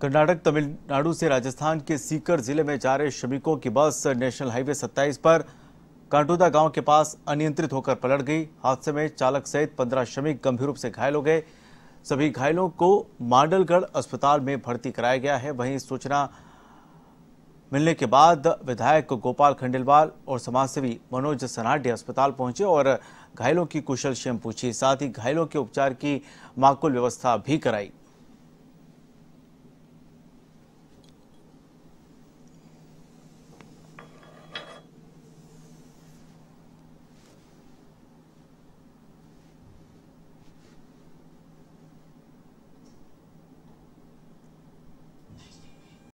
कर्नाटक तमिलनाडु से राजस्थान के सीकर जिले में जा रहे श्रमिकों की बस नेशनल हाईवे 27 पर कांटोदा गांव के पास अनियंत्रित होकर पलट गई हादसे में चालक सहित 15 श्रमिक गंभीर रूप से घायल हो गए सभी घायलों को मांडलगढ़ अस्पताल में भर्ती कराया गया है वहीं सूचना मिलने के बाद विधायक गोपाल खंडेलवाल और समाजसेवी मनोज सनाडे अस्पताल पहुंचे और घायलों की कुशल क्षेम पूछी साथ ही घायलों के उपचार की माकुल व्यवस्था भी कराई